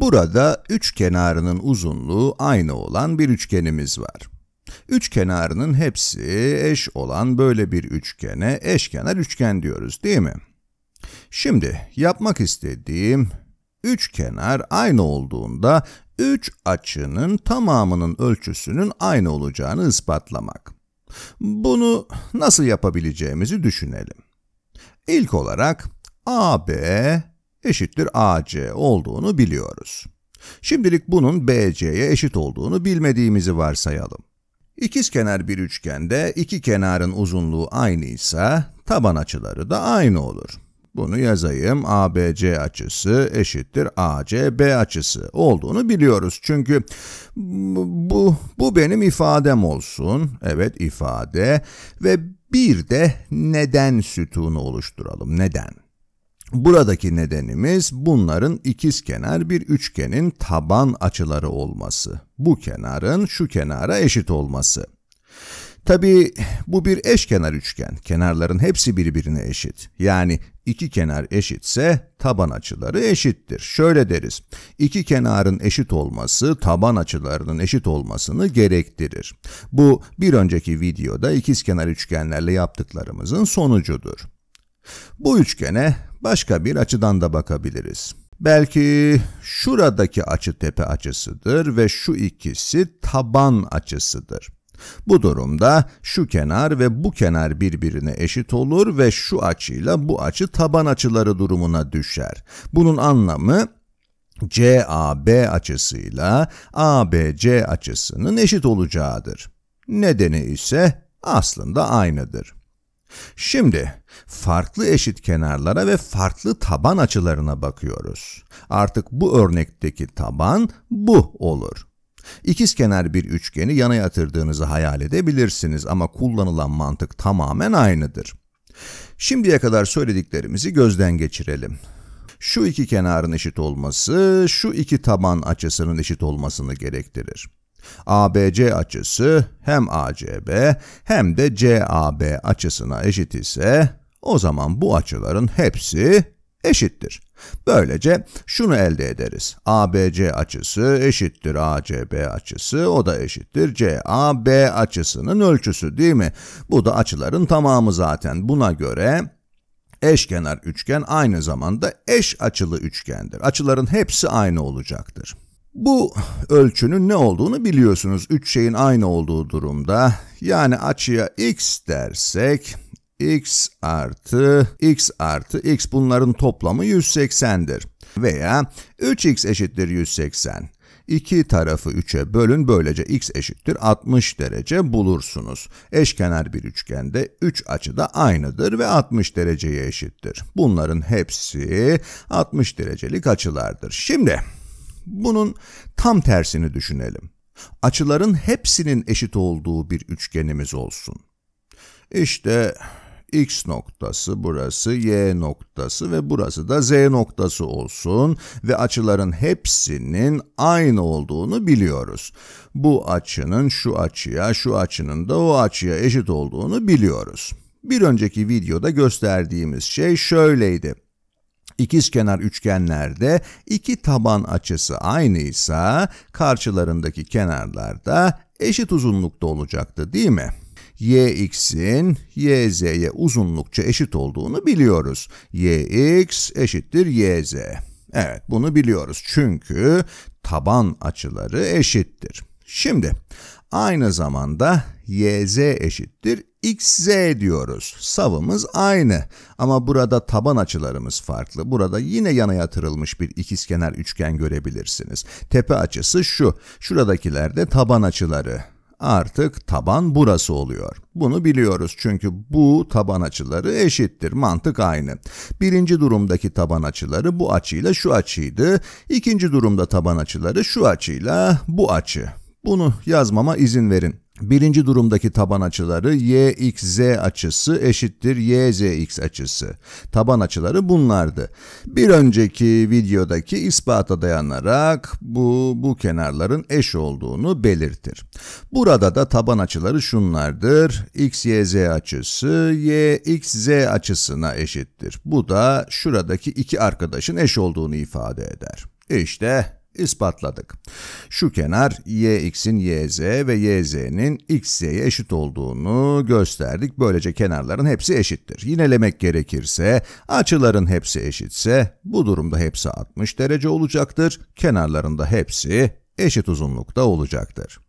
Burada üç kenarının uzunluğu aynı olan bir üçgenimiz var. Üç kenarının hepsi eş olan böyle bir üçgene eşkenar üçgen diyoruz değil mi? Şimdi yapmak istediğim üç kenar aynı olduğunda üç açının tamamının ölçüsünün aynı olacağını ispatlamak. Bunu nasıl yapabileceğimizi düşünelim. İlk olarak AB eşittir AC olduğunu biliyoruz. Şimdilik bunun BC'ye eşit olduğunu bilmediğimizi varsayalım. İkizkenar bir üçgende iki kenarın uzunluğu aynı ise taban açıları da aynı olur. Bunu yazayım. ABC açısı eşittir ACB açısı olduğunu biliyoruz. Çünkü bu, bu benim ifadem olsun. Evet ifade ve bir de neden sütunu oluşturalım. Neden? Buradaki nedenimiz bunların ikizkenar bir üçgenin taban açıları olması. Bu kenarın şu kenara eşit olması. Tabi bu bir eşkenar üçgen. Kenarların hepsi birbirine eşit. Yani iki kenar eşitse taban açıları eşittir. Şöyle deriz. İki kenarın eşit olması taban açılarının eşit olmasını gerektirir. Bu bir önceki videoda ikizkenar üçgenlerle yaptıklarımızın sonucudur. Bu üçgene başka bir açıdan da bakabiliriz. Belki şuradaki açı tepe açısıdır ve şu ikisi taban açısıdır. Bu durumda şu kenar ve bu kenar birbirine eşit olur ve şu açıyla bu açı taban açıları durumuna düşer. Bunun anlamı CAB açısıyla ABC açısının eşit olacağıdır. Nedeni ise aslında aynıdır. Şimdi farklı eşit kenarlara ve farklı taban açılarına bakıyoruz. Artık bu örnekteki taban bu olur. İkiz kenar bir üçgeni yana yatırdığınızı hayal edebilirsiniz ama kullanılan mantık tamamen aynıdır. Şimdiye kadar söylediklerimizi gözden geçirelim. Şu iki kenarın eşit olması, şu iki taban açısının eşit olmasını gerektirir. ABC açısı hem ACB hem de CAB açısına eşit ise o zaman bu açıların hepsi eşittir. Böylece şunu elde ederiz. ABC açısı eşittir ACB açısı, o da eşittir CAB açısının ölçüsü değil mi? Bu da açıların tamamı zaten. Buna göre eşkenar üçgen aynı zamanda eş açılı üçgendir. Açıların hepsi aynı olacaktır. Bu ölçünün ne olduğunu biliyorsunuz. Üç şeyin aynı olduğu durumda. Yani açıya x dersek x artı x artı x bunların toplamı 180'dir. Veya 3x eşittir 180. İki tarafı 3'e bölün böylece x eşittir 60 derece bulursunuz. Eşkenar bir üçgende 3 da aynıdır ve 60 dereceye eşittir. Bunların hepsi 60 derecelik açılardır. Şimdi bunun tam tersini düşünelim. Açıların hepsinin eşit olduğu bir üçgenimiz olsun. İşte x noktası, burası y noktası ve burası da z noktası olsun ve açıların hepsinin aynı olduğunu biliyoruz. Bu açının şu açıya, şu açının da o açıya eşit olduğunu biliyoruz. Bir önceki videoda gösterdiğimiz şey şöyleydi. İkizkenar üçgenlerde iki taban açısı aynıysa karşılarındaki kenarlar da eşit uzunlukta olacaktı değil mi? yx'in yz'ye uzunlukça eşit olduğunu biliyoruz. yx eşittir yz. Evet bunu biliyoruz çünkü taban açıları eşittir. Şimdi aynı zamanda yz eşittir xz diyoruz. Savımız aynı ama burada taban açılarımız farklı. Burada yine yana yatırılmış bir ikizkenar üçgen görebilirsiniz. Tepe açısı şu. Şuradakiler de taban açıları artık taban burası oluyor. Bunu biliyoruz çünkü bu taban açıları eşittir, mantık aynı. Birinci durumdaki taban açıları bu açıyla şu açıydı, İkinci durumda taban açıları şu açıyla bu açı. Bunu yazmama izin verin. Birinci durumdaki taban açıları YXZ açısı eşittir YZX açısı. Taban açıları bunlardı. Bir önceki videodaki ispata dayanarak bu, bu kenarların eş olduğunu belirtir. Burada da taban açıları şunlardır. XYZ açısı YXZ açısına eşittir. Bu da şuradaki iki arkadaşın eş olduğunu ifade eder. E işte ispatladık. Şu kenar yx'in yz ve yz'nin xz'ye eşit olduğunu gösterdik. Böylece kenarların hepsi eşittir. Yinelemek gerekirse açıların hepsi eşitse bu durumda hepsi 60 derece olacaktır. Kenarlarında hepsi eşit uzunlukta olacaktır.